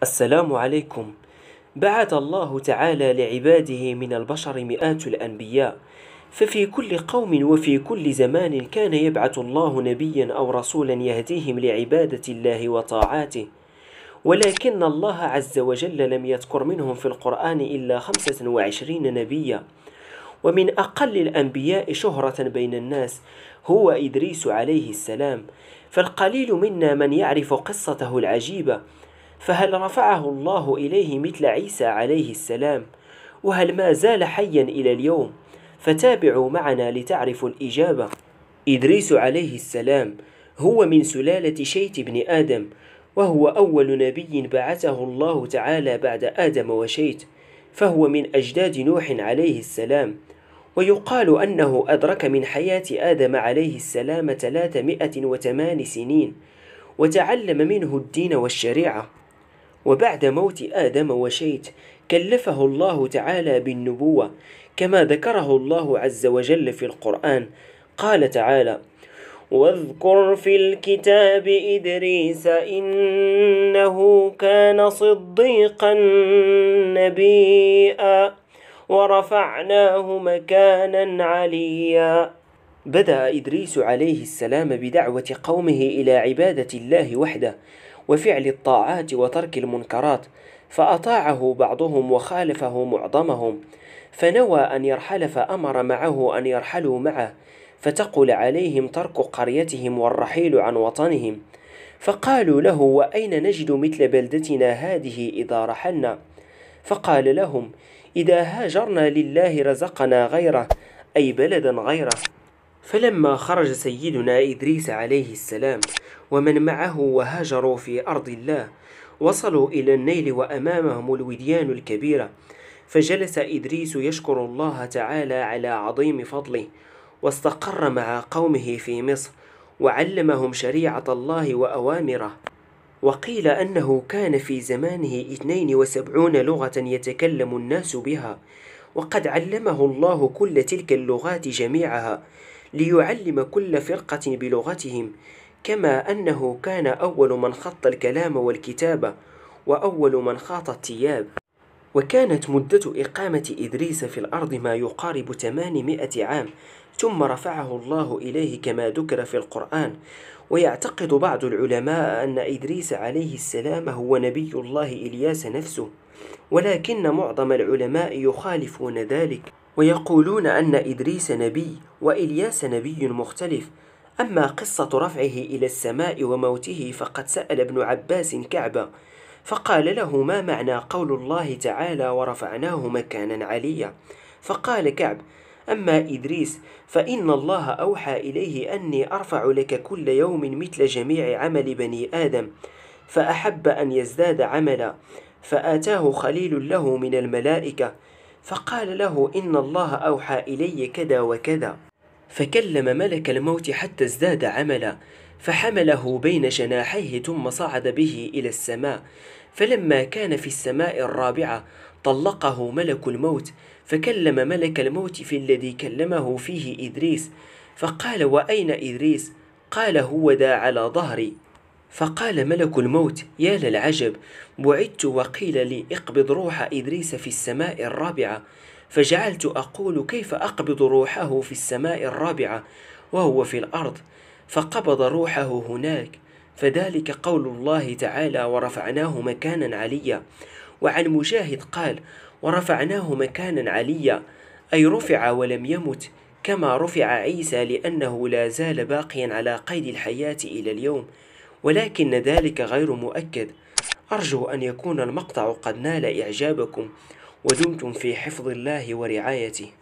السلام عليكم بعث الله تعالى لعباده من البشر مئات الانبياء ففي كل قوم وفي كل زمان كان يبعث الله نبيا او رسولا يهديهم لعباده الله وطاعاته ولكن الله عز وجل لم يذكر منهم في القران الا خمسه وعشرين نبيا ومن اقل الانبياء شهره بين الناس هو ادريس عليه السلام فالقليل منا من يعرف قصته العجيبه فهل رفعه الله إليه مثل عيسى عليه السلام؟ وهل ما زال حيا إلى اليوم؟ فتابعوا معنا لتعرفوا الإجابة إدريس عليه السلام هو من سلالة شيت بن آدم وهو أول نبي بعثه الله تعالى بعد آدم وشيت فهو من أجداد نوح عليه السلام ويقال أنه أدرك من حياة آدم عليه السلام 308 سنين وتعلم منه الدين والشريعة وبعد موت آدم وشيت كلفه الله تعالى بالنبوة كما ذكره الله عز وجل في القرآن قال تعالى واذكر في الكتاب إدريس إنه كان صديقا نبيئا ورفعناه مكانا عليا بدأ إدريس عليه السلام بدعوة قومه إلى عبادة الله وحده وفعل الطاعات وترك المنكرات فأطاعه بعضهم وخالفه معظمهم فنوى أن يرحل فأمر معه أن يرحلوا معه فتقل عليهم ترك قريتهم والرحيل عن وطنهم فقالوا له وأين نجد مثل بلدتنا هذه إذا رحلنا فقال لهم إذا هاجرنا لله رزقنا غيره أي بلدا غيره فلما خرج سيدنا إدريس عليه السلام ومن معه وهاجروا في أرض الله وصلوا إلى النيل وأمامهم الوديان الكبيرة فجلس إدريس يشكر الله تعالى على عظيم فضله واستقر مع قومه في مصر وعلمهم شريعة الله وأوامره وقيل أنه كان في زمانه 72 لغة يتكلم الناس بها وقد علمه الله كل تلك اللغات جميعها ليعلم كل فرقة بلغتهم كما أنه كان أول من خط الكلام والكتابة وأول من خاط التياب وكانت مدة إقامة إدريس في الأرض ما يقارب 800 عام ثم رفعه الله إليه كما ذكر في القرآن ويعتقد بعض العلماء أن إدريس عليه السلام هو نبي الله إلياس نفسه ولكن معظم العلماء يخالفون ذلك ويقولون أن إدريس نبي وإلياس نبي مختلف أما قصة رفعه إلى السماء وموته فقد سأل ابن عباس كعبة فقال له ما معنى قول الله تعالى ورفعناه مكانا عليا فقال كعب أما إدريس فإن الله أوحى إليه أني أرفع لك كل يوم مثل جميع عمل بني آدم فأحب أن يزداد عملا فآتاه خليل له من الملائكة فقال له إن الله أوحى إلي كذا وكذا فكلم ملك الموت حتى ازداد عملا فحمله بين جناحيه ثم صعد به إلى السماء فلما كان في السماء الرابعة طلقه ملك الموت فكلم ملك الموت في الذي كلمه فيه إدريس فقال وأين إدريس؟ قال هو ذا على ظهري فقال ملك الموت يا للعجب بعدت وقيل لي اقبض روح إدريس في السماء الرابعة فجعلت أقول كيف أقبض روحه في السماء الرابعة وهو في الأرض فقبض روحه هناك فذلك قول الله تعالى ورفعناه مكانا عليا وعن مجاهد قال ورفعناه مكانا عليا أي رفع ولم يمت كما رفع عيسى لأنه لا زال باقيا على قيد الحياة إلى اليوم ولكن ذلك غير مؤكد أرجو أن يكون المقطع قد نال إعجابكم ودمتم في حفظ الله ورعايته